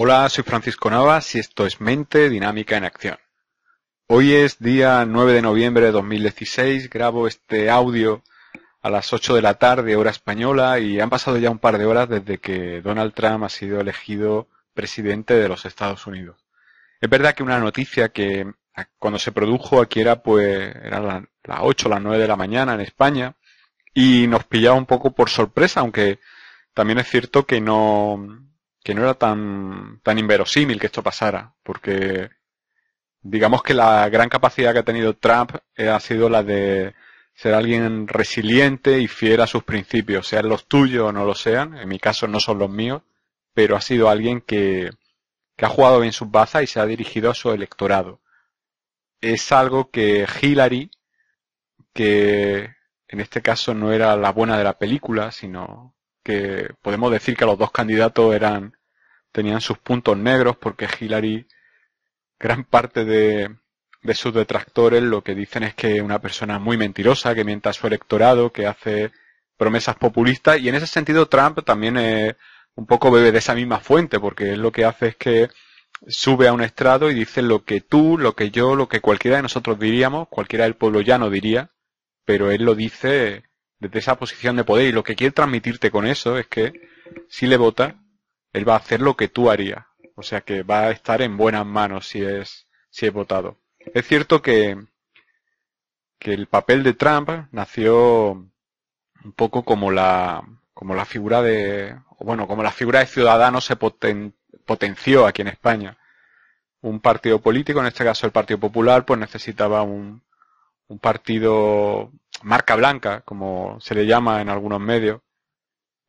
Hola, soy Francisco Navas y esto es Mente Dinámica en Acción. Hoy es día 9 de noviembre de 2016, grabo este audio a las 8 de la tarde, hora española, y han pasado ya un par de horas desde que Donald Trump ha sido elegido presidente de los Estados Unidos. Es verdad que una noticia que cuando se produjo aquí era pues eran las 8 o las 9 de la mañana en España y nos pillaba un poco por sorpresa, aunque también es cierto que no que no era tan, tan inverosímil que esto pasara, porque digamos que la gran capacidad que ha tenido Trump eh, ha sido la de ser alguien resiliente y fiel a sus principios, sean los tuyos o no lo sean, en mi caso no son los míos, pero ha sido alguien que, que ha jugado bien sus bazas y se ha dirigido a su electorado. Es algo que Hillary, que en este caso no era la buena de la película, sino que podemos decir que los dos candidatos eran tenían sus puntos negros porque Hillary, gran parte de, de sus detractores lo que dicen es que es una persona muy mentirosa, que mienta a su electorado, que hace promesas populistas y en ese sentido Trump también es un poco bebe de esa misma fuente porque es lo que hace es que sube a un estrado y dice lo que tú, lo que yo, lo que cualquiera de nosotros diríamos, cualquiera del pueblo ya no diría, pero él lo dice desde esa posición de poder y lo que quiere transmitirte con eso es que si le vota él va a hacer lo que tú harías. O sea que va a estar en buenas manos si es, si he votado. Es cierto que, que el papel de Trump nació un poco como la, como la figura de, bueno, como la figura de ciudadano se potenció aquí en España. Un partido político, en este caso el Partido Popular, pues necesitaba un partido marca blanca, como se le llama en algunos medios,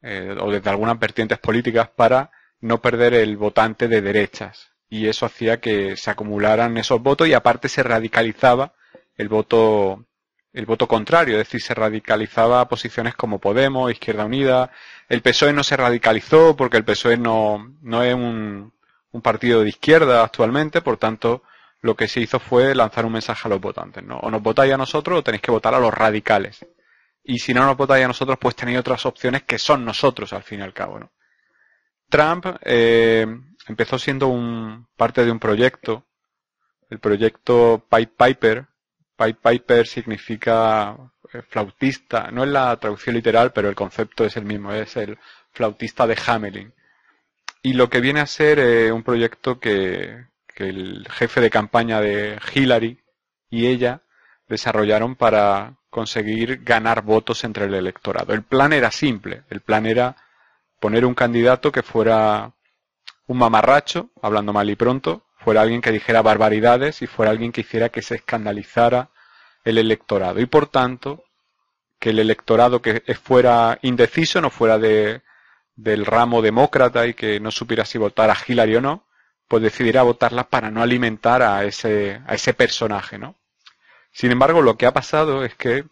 eh, o desde algunas vertientes políticas para no perder el votante de derechas. Y eso hacía que se acumularan esos votos y aparte se radicalizaba el voto, el voto contrario, es decir, se radicalizaba a posiciones como Podemos, Izquierda Unida. El PSOE no se radicalizó porque el PSOE no, no es un, un partido de izquierda actualmente, por tanto, lo que se hizo fue lanzar un mensaje a los votantes, ¿no? O nos votáis a nosotros o tenéis que votar a los radicales. Y si no nos votáis a nosotros, pues tenéis otras opciones que son nosotros, al fin y al cabo. ¿no? Trump eh, empezó siendo un, parte de un proyecto, el proyecto Pipe Piper. Pipe Piper significa eh, flautista, no es la traducción literal, pero el concepto es el mismo, es el flautista de Hamelin. Y lo que viene a ser eh, un proyecto que, que el jefe de campaña de Hillary y ella desarrollaron para conseguir ganar votos entre el electorado. El plan era simple, el plan era poner un candidato que fuera un mamarracho, hablando mal y pronto, fuera alguien que dijera barbaridades y fuera alguien que hiciera que se escandalizara el electorado y por tanto que el electorado que fuera indeciso, no fuera de, del ramo demócrata y que no supiera si votar a Hillary o no, pues decidiera votarla para no alimentar a ese, a ese personaje, ¿no? Sin embargo, lo que ha pasado es que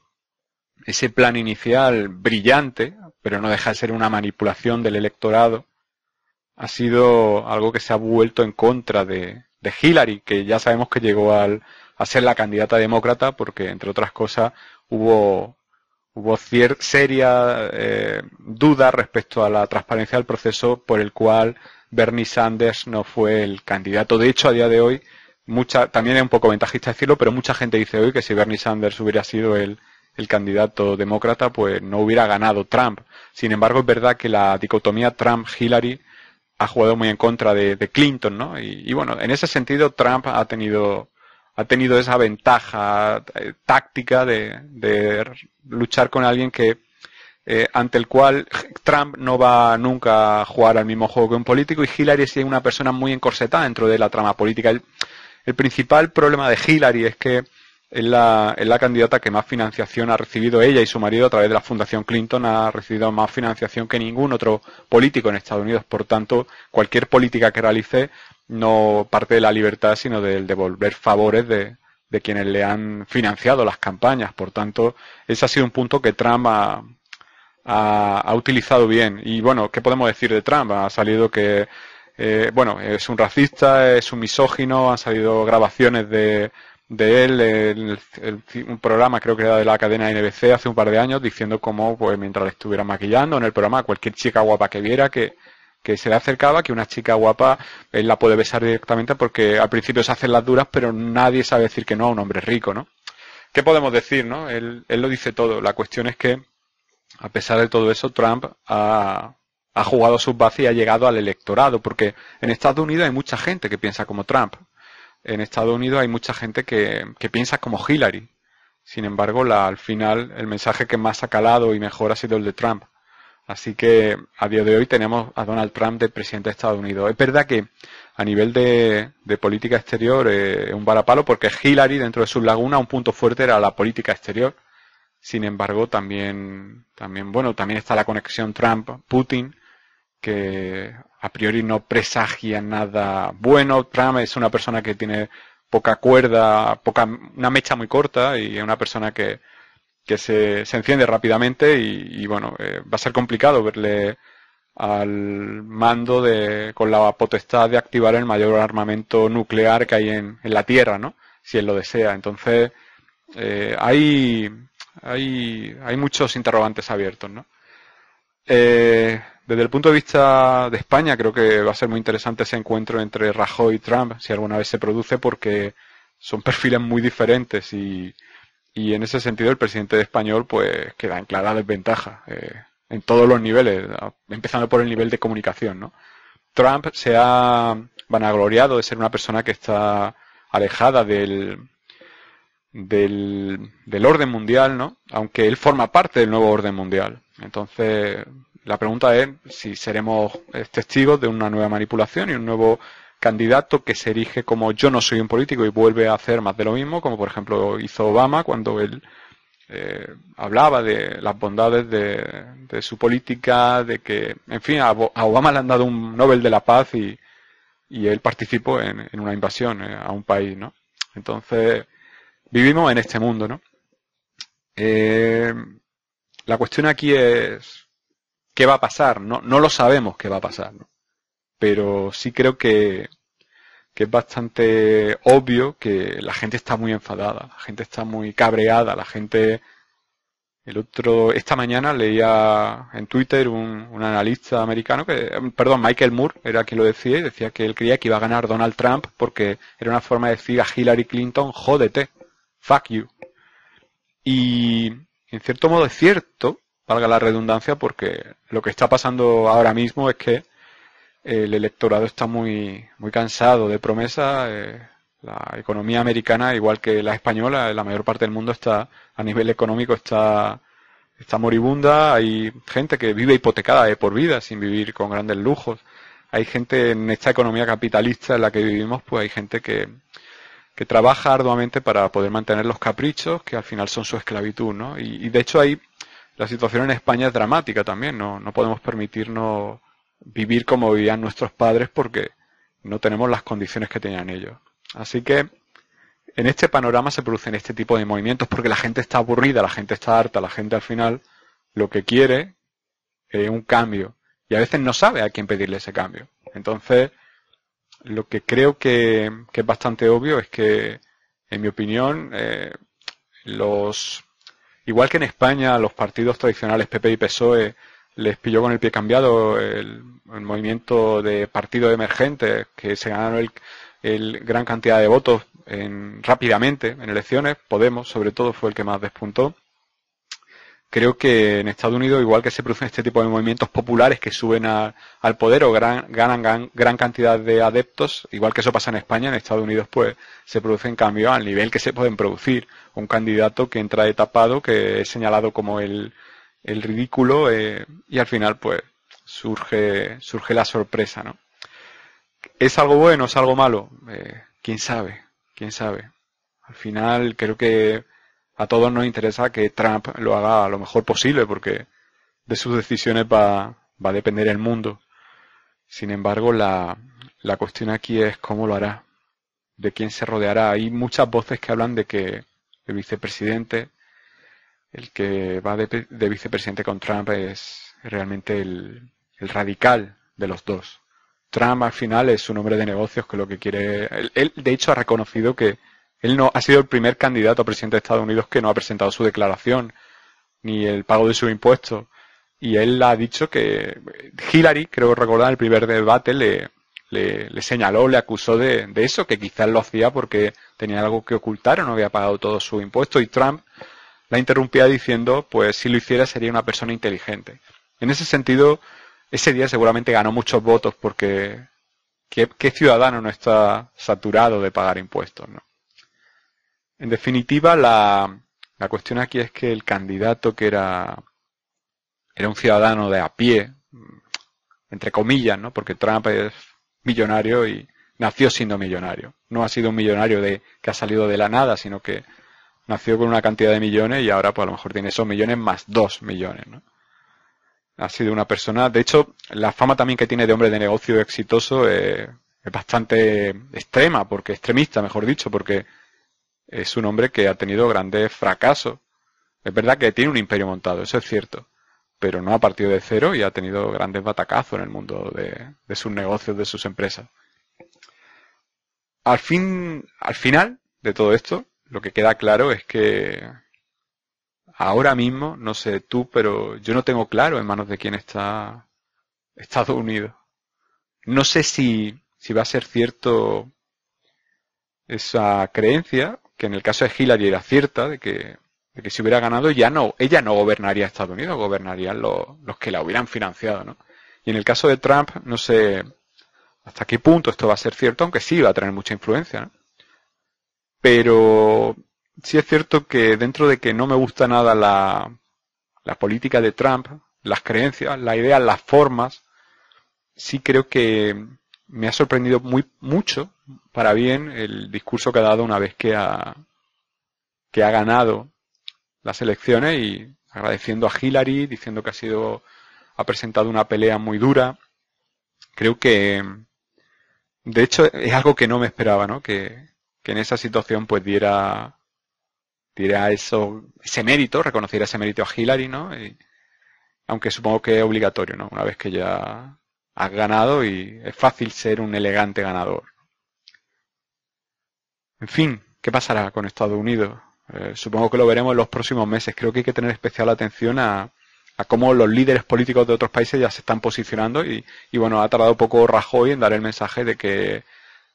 ese plan inicial brillante, pero no deja de ser una manipulación del electorado, ha sido algo que se ha vuelto en contra de, Hillary, que ya sabemos que llegó a ser la candidata demócrata porque, entre otras cosas, hubo, hubo seria eh, duda respecto a la transparencia del proceso por el cual Bernie Sanders no fue el candidato. De hecho, a día de hoy, también es un poco ventajista decirlo, pero mucha gente dice hoy que si Bernie Sanders hubiera sido el, candidato demócrata, pues no hubiera ganado Trump. Sin embargo, es verdad que la dicotomía Trump-Hillary ha jugado muy en contra de, Clinton, ¿no? Y, bueno, en ese sentido Trump ha tenido ha tenido esa ventaja eh, táctica de, luchar con alguien que eh, ante el cual Trump no va nunca a jugar al mismo juego que un político y Hillary es una persona muy encorsetada dentro de la trama política. El principal problema de Hillary es que es la, la, candidata que más financiación ha recibido ella y su marido a través de la Fundación Clinton ha recibido más financiación que ningún otro político en Estados Unidos. Por tanto, cualquier política que realice no parte de la libertad, sino del devolver favores de, de quienes le han financiado las campañas. Por tanto, ese ha sido un punto que Trump ha, ha utilizado bien. Y bueno, ¿qué podemos decir de Trump? Ha salido que eh, bueno, es un racista, es un misógino, han salido grabaciones de, él en un programa creo que era de la cadena NBC hace un par de años diciendo cómo pues mientras le maquillando en el programa cualquier chica guapa que viera que, que se le acercaba que una chica guapa él la puede besar directamente porque al principio se hacen las duras pero nadie sabe decir que no a un hombre rico ¿no? ¿qué podemos decir? ¿no? él, él lo dice todo la cuestión es que a pesar de todo eso Trump ha, ha jugado sus bases y ha llegado al electorado, porque en Estados Unidos hay mucha gente que piensa como Trump. En Estados Unidos hay mucha gente que, piensa como Hillary. Sin embargo, al final el mensaje que más ha calado y mejor ha sido el de Trump. Así que a día de hoy tenemos a Donald Trump de presidente de Estados Unidos. Es verdad que a nivel de, política exterior es eh, un varapalo porque Hillary dentro de sus lagunas un punto fuerte era la política exterior. Sin embargo, también, también, bueno, también está la conexión Trump-Putin que a priori no presagia nada bueno. Trump es una persona que tiene poca cuerda, poca, una mecha muy corta y es una persona que, se, se, enciende rápidamente y, bueno, eh, va a ser complicado verle al mando de, con la potestad de activar el mayor armamento nuclear que hay en, la Tierra, ¿no? Si él lo desea. Entonces, eh, hay, hay, hay muchos interrogantes abiertos, ¿no? Eh, desde el punto de vista de España, creo que va a ser muy interesante ese encuentro entre Rajoy y Trump, si alguna vez se produce, porque son perfiles muy diferentes y, en ese sentido el presidente español pues queda en clara desventaja eh, en todos los niveles, empezando por el nivel de comunicación. Trump se ha vanagloriado de ser una persona que está alejada del, del, del orden mundial, ¿no? aunque él forma parte del nuevo orden mundial entonces, la pregunta es si seremos eh, testigos de una nueva manipulación y un nuevo candidato que se erige como yo no soy un político y vuelve a hacer más de lo mismo, como por ejemplo hizo Obama cuando él eh, hablaba de las bondades de, su política, de que, en fin, a, Obama le han dado un Nobel de la Paz y, y él participó en, una invasión eh, a un país, ¿no? Entonces, vivimos en este mundo, ¿no? Eh, la cuestión aquí es qué va a pasar. No, lo sabemos qué va a pasar, pero sí creo que, es bastante obvio que la gente está muy enfadada, la gente está muy cabreada, la gente el otro, esta mañana leía en Twitter un, un, analista americano que, perdón, Michael Moore era quien lo decía decía que él creía que iba a ganar Donald Trump porque era una forma de decir a Hillary Clinton, jódete, fuck you. Y en cierto modo es cierto, valga la redundancia, porque lo que está pasando ahora mismo es que eh, el electorado está muy, muy cansado de promesas. Eh, la economía americana, igual que la española, la mayor parte del mundo está, a nivel económico, está, está moribunda. Hay gente que vive hipotecada de por vida, sin vivir con grandes lujos. Hay gente en esta economía capitalista en la que vivimos, pues hay gente que, que trabaja arduamente para poder mantener los caprichos que al final son su esclavitud, ¿no? Y, de hecho ahí la situación en España es dramática también, ¿no? No podemos permitirnos vivir como vivían nuestros padres porque no tenemos las condiciones que tenían ellos. Así que en este panorama se producen este tipo de movimientos porque la gente está aburrida, la gente está harta, la gente al final lo que quiere es un cambio y a veces no sabe a quién pedirle ese cambio. Entonces, lo que creo que, es bastante obvio es que, en mi opinión, eh, los igual que en España los partidos tradicionales PP y PSOE les pilló con el pie cambiado el, movimiento de partidos emergentes que se ganaron el, gran cantidad de votos en, rápidamente en elecciones, Podemos sobre todo fue el que más despuntó creo que en Estados Unidos, igual que se producen este tipo de movimientos populares que suben al poder o ganan gran, cantidad de adeptos, igual que eso pasa en España, en Estados Unidos pues se producen cambios al nivel que se pueden producir. Un candidato que entra de tapado, que es señalado como el, ridículo eh, y al final pues surge, surge la sorpresa, ¿no? ¿Es algo bueno? ¿Es algo malo? Eh, ¿Quién sabe? ¿Quién sabe? Al final creo que a todos nos interesa que Trump lo haga lo mejor posible porque de sus decisiones va, a depender el mundo. Sin embargo, la, cuestión aquí es cómo lo hará, de quién se rodeará. Hay muchas voces que hablan de que el vicepresidente, el que va de, vicepresidente con Trump es realmente el, radical de los dos. Trump al final es un hombre de negocios que lo que quiere, él de hecho ha reconocido que él no ha sido el primer candidato a presidente de Estados Unidos que no ha presentado su declaración ni el pago de su impuestos. Y él ha dicho que Hillary, creo recordar, en el primer debate le, le, señaló, le acusó de, eso, que quizás lo hacía porque tenía algo que ocultar o no había pagado todo su impuesto. Y Trump la interrumpía diciendo, pues si lo hiciera sería una persona inteligente. En ese sentido, ese día seguramente ganó muchos votos porque ¿qué, qué ciudadano no está saturado de pagar impuestos? ¿no? En definitiva, la, la cuestión aquí es que el candidato que era, era un ciudadano de a pie, entre comillas, ¿no? Porque Trump es millonario y nació siendo millonario. No ha sido un millonario de, que ha salido de la nada, sino que nació con una cantidad de millones y ahora pues a lo mejor tiene esos millones más dos millones, Ha sido una persona, de hecho, la fama también que tiene de hombre de negocio exitoso eh, es bastante extrema, porque extremista, mejor dicho, porque es un hombre que ha tenido grandes fracasos. Es verdad que tiene un imperio montado, eso es cierto, pero no ha partido de cero y ha tenido grandes batacazos en el mundo de, de sus negocios, de sus empresas. Al, fin, al final de todo esto, lo que queda claro es que ahora mismo, no sé tú, pero yo no tengo claro en manos de quién está Estados Unidos. No sé si, si va a ser cierto esa creencia que en el caso de Hillary era cierta, de que, si hubiera ganado, ya no, ella no gobernaría Estados Unidos, gobernarían los, que la hubieran financiado, ¿no? Y en el caso de Trump, no sé hasta qué punto esto va a ser cierto, aunque sí va a tener mucha influencia, Pero sí es cierto que dentro de que no me gusta nada la, la política de Trump, las creencias, las ideas, las formas, sí creo que, me ha sorprendido muy mucho para bien el discurso que ha dado una vez que ha, que ha ganado las elecciones y agradeciendo a Hillary, diciendo que ha sido ha presentado una pelea muy dura. Creo que de hecho es algo que no me esperaba, ¿no? Que, en esa situación pues diera diera eso ese mérito, reconociera ese mérito a Hillary, ¿no? aunque supongo que es obligatorio, ¿no? Una vez que ya has ganado y es fácil ser un elegante ganador. En fin, ¿qué pasará con Estados Unidos? Eh, supongo que lo veremos en los próximos meses. Creo que hay que tener especial atención a, cómo los líderes políticos de otros países ya se están posicionando y, bueno, ha tardado poco Rajoy en dar el mensaje de que,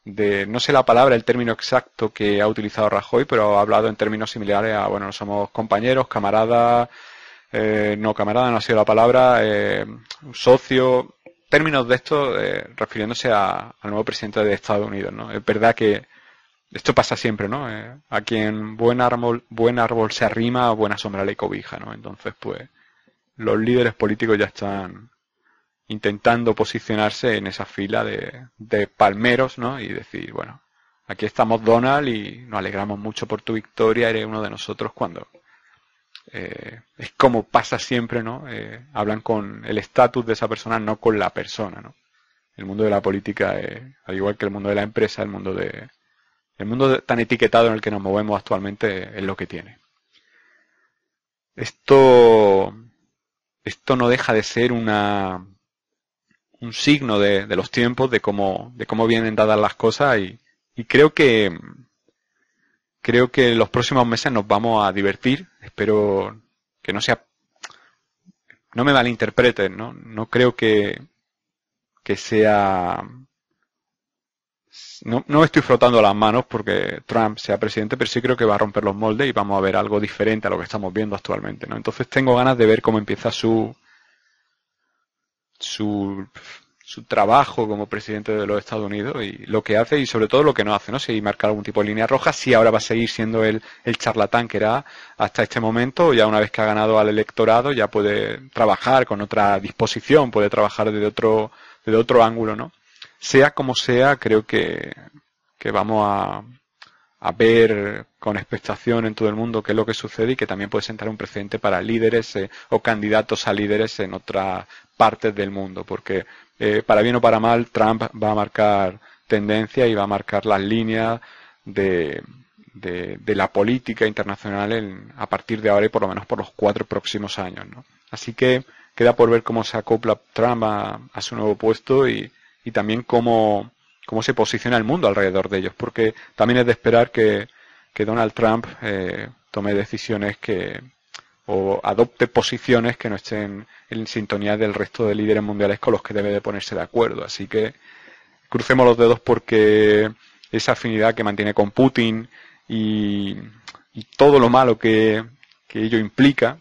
de, no sé la palabra, el término exacto que ha utilizado Rajoy, pero ha hablado en términos similares a, bueno, somos compañeros, camaradas, eh, no, camarada no ha sido la palabra, eh, socio, términos de esto eh, refiriéndose al nuevo presidente de Estados Unidos, ¿no? Es verdad que esto pasa siempre, ¿no? Eh, a quien buen árbol, buen árbol se arrima, buena sombra le cobija, ¿no? Entonces, pues, los líderes políticos ya están intentando posicionarse en esa fila de, de palmeros, ¿no? Y decir, bueno, aquí estamos Donald y nos alegramos mucho por tu victoria, eres uno de nosotros cuando eh, es como pasa siempre, ¿no? Eh, hablan con el estatus de esa persona, no con la persona, ¿no? El mundo de la política, eh, al igual que el mundo de la empresa, el mundo de el mundo tan etiquetado en el que nos movemos actualmente es lo que tiene. Esto esto no deja de ser una un signo de, los tiempos, de cómo de cómo vienen dadas las cosas y, y creo que creo que en los próximos meses nos vamos a divertir espero que no sea, no me malinterpreten, ¿no? No creo que, que sea, no, no estoy frotando las manos porque Trump sea presidente, pero sí creo que va a romper los moldes y vamos a ver algo diferente a lo que estamos viendo actualmente, ¿no? Entonces tengo ganas de ver cómo empieza su, su su trabajo como presidente de los Estados Unidos y lo que hace y sobre todo lo que no hace, ¿no? Si marca algún tipo de línea roja, si ahora va a seguir siendo el, el charlatán que era hasta este momento, ya una vez que ha ganado al electorado, ya puede trabajar con otra disposición, puede trabajar desde otro, desde otro ángulo, ¿no? Sea como sea, creo que, que vamos a, a ver con expectación en todo el mundo qué es lo que sucede y que también puede sentar un precedente para líderes eh, o candidatos a líderes en otras partes del mundo, porque eh, para bien o para mal Trump va a marcar tendencia y va a marcar las líneas de, de, la política internacional a partir de ahora y por lo menos por los cuatro próximos años. Así que queda por ver cómo se acopla Trump a, a su nuevo puesto y, y también cómo cómo se posiciona el mundo alrededor de ellos, porque también es de esperar que, Donald Trump eh, tome decisiones que o adopte posiciones que no estén en sintonía del resto de líderes mundiales con los que debe de ponerse de acuerdo. Así que crucemos los dedos porque esa afinidad que mantiene con Putin y, todo lo malo que, que ello implica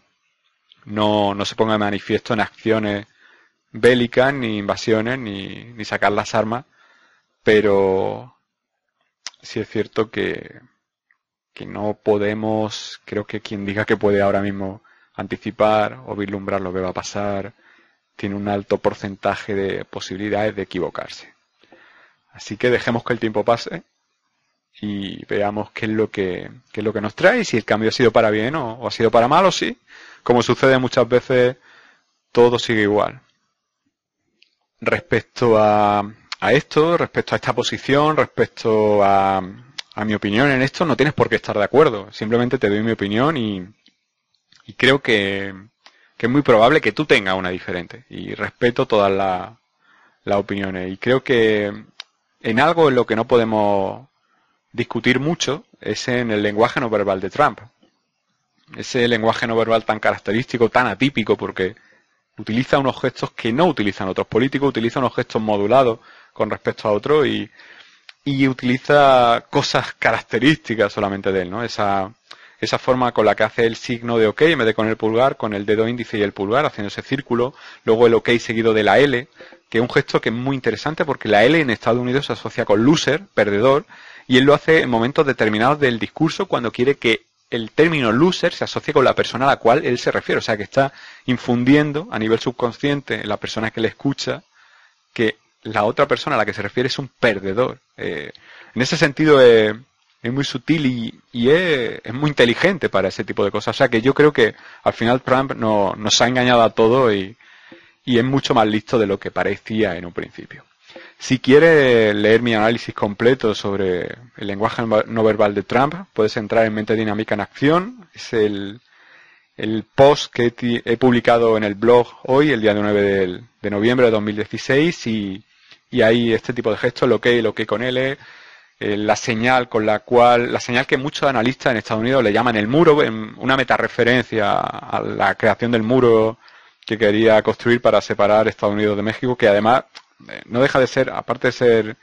no, no, se ponga de manifiesto en acciones bélicas, ni invasiones, ni, ni sacar las armas, pero sí es cierto que, no podemos, creo que quien diga que puede ahora mismo anticipar o vislumbrar lo que va a pasar, tiene un alto porcentaje de posibilidades de equivocarse. Así que dejemos que el tiempo pase y veamos qué es lo que, es lo que nos trae si el cambio ha sido para bien o, o ha sido para mal o sí. Como sucede muchas veces, todo sigue igual. Respecto a, a esto, respecto a esta posición, respecto a, mi opinión en esto, no tienes por qué estar de acuerdo. Simplemente te doy mi opinión y, creo que, es muy probable que tú tengas una diferente. Y respeto todas las opiniones. Y creo que en algo en lo que no podemos discutir mucho es en el lenguaje no verbal de Trump. Ese lenguaje no verbal tan característico, tan atípico, porque utiliza unos gestos que no utilizan otros políticos, utiliza unos gestos modulados con respecto a otro y, utiliza cosas características solamente de él, ¿no? Esa, esa forma con la que hace el signo de OK en vez de con el pulgar, con el dedo índice y el pulgar, haciendo ese círculo, luego el OK seguido de la L, que es un gesto que es muy interesante porque la L en Estados Unidos se asocia con loser, perdedor, y él lo hace en momentos determinados del discurso cuando quiere que el término loser se asocie con la persona a la cual él se refiere, o sea que está infundiendo a nivel subconsciente en la persona que le escucha que la otra persona a la que se refiere es un perdedor. Eh, en ese sentido eh, es muy sutil y, es, muy inteligente para ese tipo de cosas. O sea que yo creo que al final Trump no, nos ha engañado a todos y, es mucho más listo de lo que parecía en un principio. Si quieres leer mi análisis completo sobre el lenguaje no verbal de Trump, puedes entrar en Mente Dinámica en Acción. Es el, post que he publicado en el blog hoy, el día 9 de, de noviembre de 2016, y y hay este tipo de gestos, lo que, y lo que con él es eh, la señal con la cual, la señal que muchos analistas en Estados Unidos le llaman el muro, en una metareferencia a la creación del muro que quería construir para separar Estados Unidos de México, que además eh, no deja de ser, aparte de ser,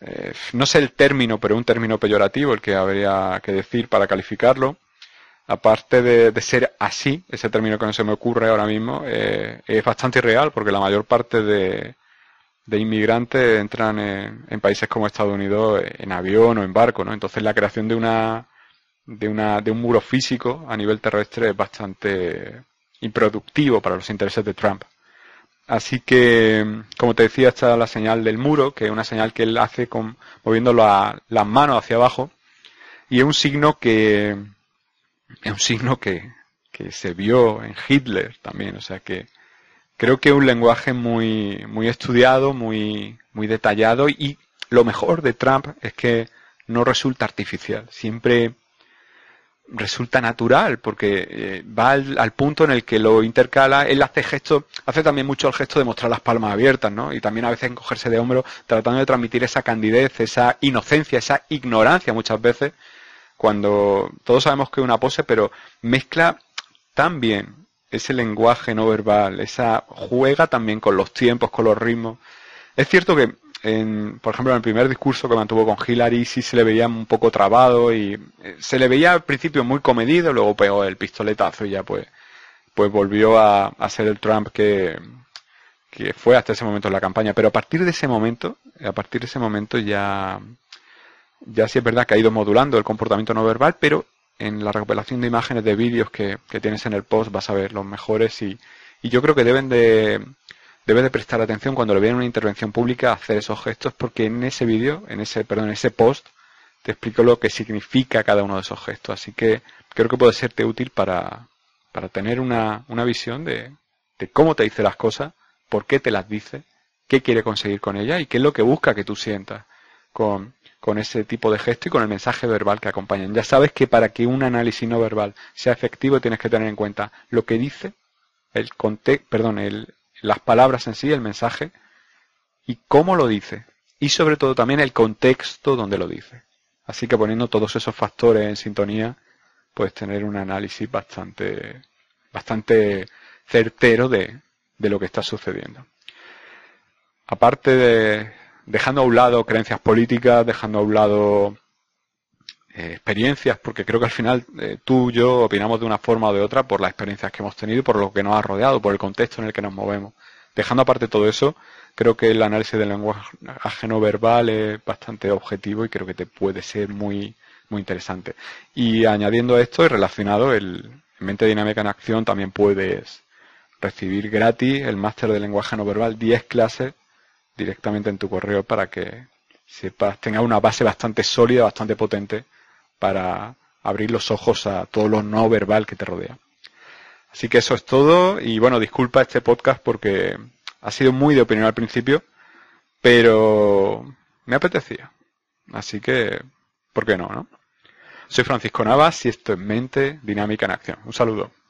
eh, no sé el término, pero un término peyorativo el que habría que decir para calificarlo, aparte de, de ser así, ese término que no se me ocurre ahora mismo, es bastante irreal porque la mayor parte de, de inmigrantes entran en, países como Estados Unidos en avión o en barco, ¿no? Entonces la creación de una de una de un muro físico a nivel terrestre es bastante improductivo para los intereses de Trump. Así que, como te decía, está la señal del muro, que es una señal que él hace con, moviendo la, las manos hacia abajo, y es un signo que es un signo que, que se vio en Hitler también, o sea que Creo que es un lenguaje muy, muy estudiado, muy, muy detallado y lo mejor de Trump es que no resulta artificial, siempre resulta natural porque eh, va al, punto en el que lo intercala, él hace gesto, hace también mucho el gesto de mostrar las palmas abiertas, ¿no? Y también a veces encogerse de hombro tratando de transmitir esa candidez, esa inocencia, esa ignorancia muchas veces, cuando todos sabemos que es una pose, pero mezcla tan bien ese lenguaje no verbal, esa juega también con los tiempos, con los ritmos. Es cierto que, en, por ejemplo, en el primer discurso que mantuvo con Hillary sí se le veía un poco trabado y eh, se le veía al principio muy comedido, luego pegó el pistoletazo y ya pues, pues volvió a, a ser el Trump que, que fue hasta ese momento en la campaña. Pero a partir de ese momento, a partir de ese momento ya, ya sí es verdad que ha ido modulando el comportamiento no verbal, pero en la recopilación de imágenes de vídeos que, tienes en el post vas a ver los mejores y, yo creo que deben de, de prestar atención cuando le viene una intervención pública a hacer esos gestos porque en ese vídeo, en ese, perdón, en ese post te explico lo que significa cada uno de esos gestos. Así que creo que puede serte útil para, para tener una, una visión de, de cómo te dice las cosas, por qué te las dice, qué quiere conseguir con ella y qué es lo que busca que tú sientas con, con ese tipo de gesto y con el mensaje verbal que acompañan. Ya sabes que para que un análisis no verbal sea efectivo tienes que tener en cuenta lo que dice, el conte perdón, el, las palabras en sí, el mensaje, y cómo lo dice, y sobre todo también el contexto donde lo dice. Así que poniendo todos esos factores en sintonía, puedes tener un análisis bastante, bastante certero de lo que está sucediendo. Aparte de, dejando a un lado creencias políticas, dejando a un lado eh, experiencias, porque creo que al final eh, tú y yo opinamos de una forma o de otra por las experiencias que hemos tenido y por lo que nos ha rodeado, por el contexto en el que nos movemos. Dejando aparte todo eso, creo que el análisis del lenguaje no verbal es bastante objetivo y creo que te puede ser muy, muy interesante. Y añadiendo a esto y relacionado, el Mente Dinámica en Acción también puedes recibir gratis el máster de lenguaje no verbal, 10 clases directamente en tu correo para que sepas, tengas una base bastante sólida, bastante potente para abrir los ojos a todo lo no verbal que te rodea. Así que eso es todo y bueno, disculpa este podcast porque ha sido muy de opinión al principio, pero me apetecía. Así que, ¿por qué no, no? Soy Francisco Navas y esto es Mente Dinámica en Acción. Un saludo.